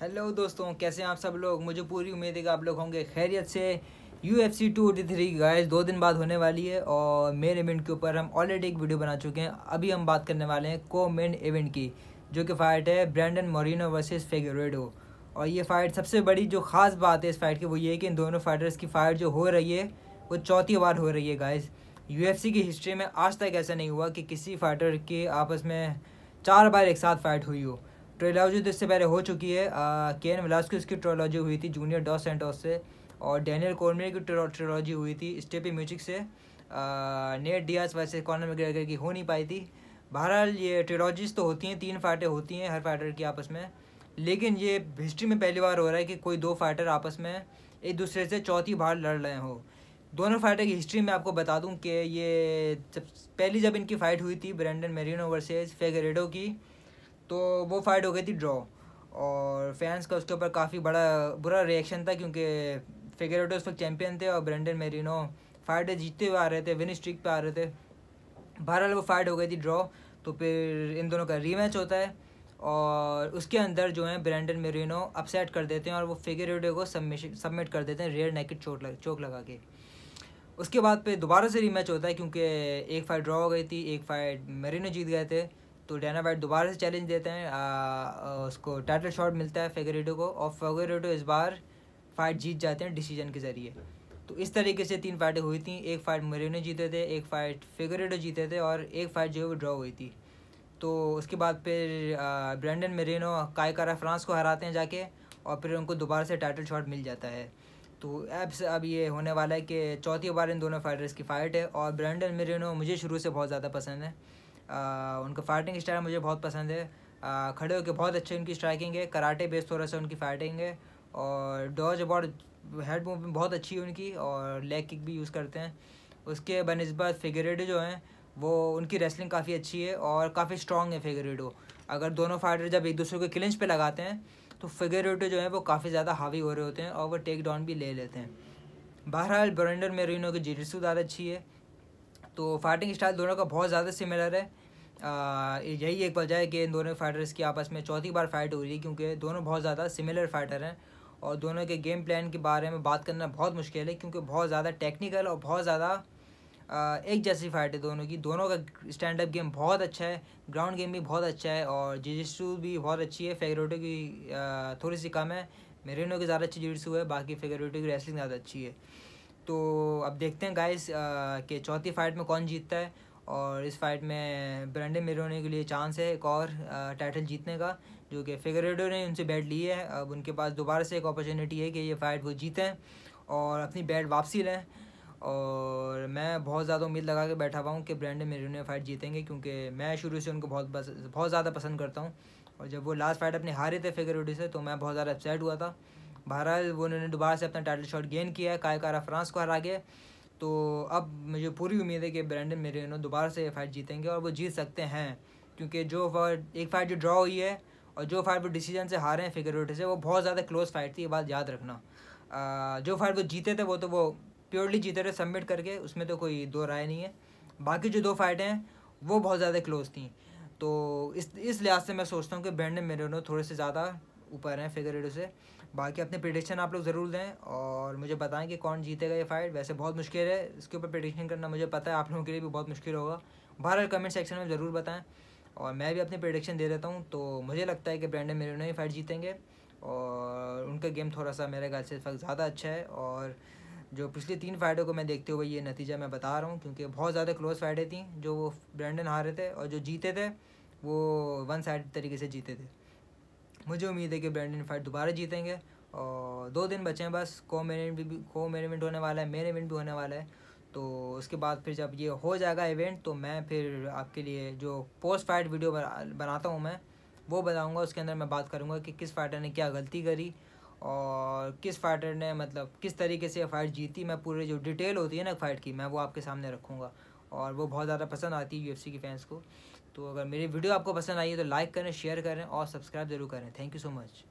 hello दोस्तों कैसे हैं आप सब लोग मुझे पूरी उम्मीद है कि आप लोग होंगे खैरियत से U F C two eighty three guys दो दिन बाद होने वाली है और मेन इवेंट के ऊपर हम ऑलरेडी एक वीडियो बना चुके हैं अभी हम बात करने वाले हैं को मेन इवेंट की जो कि फाइट है ब्रैंडन मोरिनो वर्सेस फेगरेडो और ये फ़ाइट सबसे बड़ी जो ख़ास बात है इस फाइट की वो ये है कि इन दोनों फाइटर्स की फ़ाइट जो हो रही है वो चौथी बार हो रही है एफ सी की हिस्ट्री में आज तक ऐसा नहीं हुआ कि किसी फाइटर के आपस में चार बार एक साथ फाइट हुई हो ट्रोलॉजी तो इससे पहले हो चुकी है केन वेलास्किस की ट्रोलॉजी हुई थी जूनियर डॉस सेंटोस से और डैनियल कोर्मियर की ट्रोलॉजी हुई थी स्टेपी म्यूजिक से नेट डियास वैसे कॉनर मैग्रेगर की हो नहीं पाई थी बहरहाल ये ट्रोलॉजीज तो होती हैं तीन फाइटें होती हैं हर फाइटर की आपस में लेकिन ये हिस्ट्री में पहली बार हो रहा है कि कोई दो फाइटर आपस में एक दूसरे से चौथी बार लड़ रहे हो दोनों फाइटर की हिस्ट्री में आपको बता दूं कि ये जब पहली जब इनकी फ़ाइट हुई थी ब्रेंडन मेरिनो वर्सेस फेगरेडो की तो वो फाइट हो गई थी ड्रॉ और फैंस का उसके ऊपर काफ़ी बड़ा बुरा रिएक्शन था क्योंकि फिगरेटो उस वक्त चैम्पियन थे और ब्रेंडन मेरिनो फाइट जीतते हुए आ रहे थे विन स्ट्रिक पे आ रहे थे बहरहाल वो फाइट हो गई थी ड्रॉ तो फिर इन दोनों का रीमैच होता है और उसके अंदर जो है ब्रेंडन मेरिनो अपसेट कर देते हैं और वो फिगरेटो को सबमिट कर देते हैं रेयर नेकेट चोट लग, चोक लगा के उसके बाद पे दोबारा से रीमैच होता है क्योंकि एक फाइट ड्रॉ हो गई थी एक फाइट मेरिनो जीत गए थे तो डैना वाइट दोबारा से चैलेंज देते हैं आ, उसको टाइटल शॉट मिलता है फेगरेडो को और फेगरेडो इस बार फाइट जीत जाते हैं डिसीजन के ज़रिए तो इस तरीके से तीन फाइटें हुई थी एक फाइट मरीनो जीते थे एक फाइट फेगरेडो जीते थे और एक फाइट जो है वो ड्रॉ हुई थी तो उसके बाद फिर ब्रैंडन मेरेनो कायकारा फ्रांस को हराते हैं जाके और फिर उनको दोबारा से टाइटल शॉट मिल जाता है तो अब अब ये होने वाला है कि चौथी बार इन दोनों फाइटर्स की फ़ाइट है और ब्रैंडन मेरेनो मुझे शुरू से बहुत ज़्यादा पसंद है उनका फाइटिंग स्टाइल मुझे बहुत पसंद है खड़े होकर बहुत अच्छे उनकी स्ट्राइकिंग है कराटे बेस्ड थोड़ा सा उनकी फाइटिंग है और डॉज अबाउट हेड मूवमेंट बहुत अच्छी है उनकी और लेग किक भी यूज़ करते हैं उसके बनस्बत फिगरेडो जो हैं वो उनकी रेसलिंग काफ़ी अच्छी है और काफ़ी स्ट्रॉन्ग है फिगरेडो अगर दोनों फाइटर जब एक दूसरे को क्लिंच पे लगाते हैं तो फिगरेडो जो है वो काफ़ी ज़्यादा हावी हो रहे होते हैं और वो टेक डाउन भी ले लेते हैं बहरहाल ब्रेंडर मेरिनो की जिटसू तो ज़्यादा अच्छी है तो फाइटिंग स्टाइल दोनों का बहुत ज़्यादा सिमिलर है यही एक वजह है कि इन दोनों फाइटर्स की आपस में चौथी बार फाइट हो रही है क्योंकि दोनों बहुत ज़्यादा सिमिलर फाइटर हैं और दोनों के गेम प्लान के बारे में बात करना बहुत मुश्किल है क्योंकि बहुत ज़्यादा टेक्निकल और बहुत ज़्यादा एक जैसी फाइट है दोनों की दोनों का स्टैंड अप गेम बहुत अच्छा है ग्राउंड गेम भी बहुत अच्छा है और जिजिस्टू भी बहुत अच्छी है फेगरेटो की थोड़ी सी कम है मेरेनो की ज़्यादा अच्छी जिजिस्टू है बाकी फेगरेटो की रेसलिंग ज़्यादा अच्छी है तो अब देखते हैं गाइस कि चौथी फाइट में कौन जीतता है और इस फाइट में ब्रांडे मेरे होने के लिए चांस है एक और टाइटल जीतने का जो कि फिगरेडो ने उनसे बैट ली है अब उनके पास दोबारा से एक अपॉर्चुनिटी है कि ये फ़ाइट वो जीतें और अपनी बैट वापसी लें और मैं बहुत ज़्यादा उम्मीद लगा के बैठा हुआ हूँ कि मेरे ने फाइट जीतेंगे क्योंकि मैं शुरू से उनको बहुत बहुत ज़्यादा पसंद करता हूँ और जब वो लास्ट फाइट अपने हारे थे फिगरेडो से तो मैं बहुत ज़्यादा अपसेट हुआ था बहरहाल वो उन्होंने दोबारा से अपना टाइटल शॉट गेन किया है कायकारा फ्रांस को हरा गया तो अब मुझे पूरी उम्मीद है कि ब्रैंडन मेरेनो दोबारा से फाइट जीतेंगे और वो जीत सकते हैं क्योंकि जो एक फाइट जो ड्रॉ हुई है और जो फाइट वो डिसीजन से हारे हैं फिगर से वो बहुत ज़्यादा क्लोज फाइट थी ये बात याद रखना जो फाइट वो जीते थे वो तो वो प्योरली जीते थे सबमिट करके उसमें तो कोई दो राय नहीं है बाकी जो दो फाइटें हैं वो बहुत ज़्यादा क्लोज थी तो इस इस लिहाज से मैं सोचता हूँ कि ब्रैंडन मेरेनो थोड़े से ज़्यादा ऊपर हैं फिगर एडो से बाकी अपने प्रिडिक्शन आप लोग ज़रूर दें और मुझे बताएं कि कौन जीतेगा ये फाइट वैसे बहुत मुश्किल है इसके ऊपर प्रिडिक्शन करना मुझे पता है आप लोगों के लिए भी बहुत मुश्किल होगा बाहर कमेंट सेक्शन में ज़रूर बताएं और मैं भी अपनी प्रिडिक्शन दे देता हूँ तो मुझे लगता है कि ब्रांडन मेरे ही फाइट जीतेंगे और उनका गेम थोड़ा सा मेरे ख्याल से इस वक्त ज़्यादा अच्छा है और जो पिछली तीन फाइटों को मैं देखते हुए ये नतीजा मैं बता रहा हूँ क्योंकि बहुत ज़्यादा क्लोज फाइटें थी जो वो ब्रांडन हारे थे और जो जीते थे वो वन साइड तरीके से जीते थे मुझे उम्मीद है कि ब्रैंडन फाइट दोबारा जीतेंगे और दो दिन बचे हैं बस को मेन भी को मेन इवेंट होने वाला है मेन इवेंट भी होने वाला है तो उसके बाद फिर जब ये हो जाएगा इवेंट तो मैं फिर आपके लिए जो पोस्ट फाइट वीडियो बनाता हूँ मैं वो बताऊँगा उसके अंदर मैं बात करूँगा कि किस फाइटर ने क्या गलती करी और किस फाइटर ने मतलब किस तरीके से फाइट जीती मैं पूरे जो डिटेल होती है ना फाइट की मैं वो आपके सामने रखूँगा और वो बहुत ज़्यादा पसंद आती है यू के फैंस को तो अगर मेरी वीडियो आपको पसंद आई है तो लाइक करें शेयर करें और सब्सक्राइब ज़रूर करें थैंक यू सो मच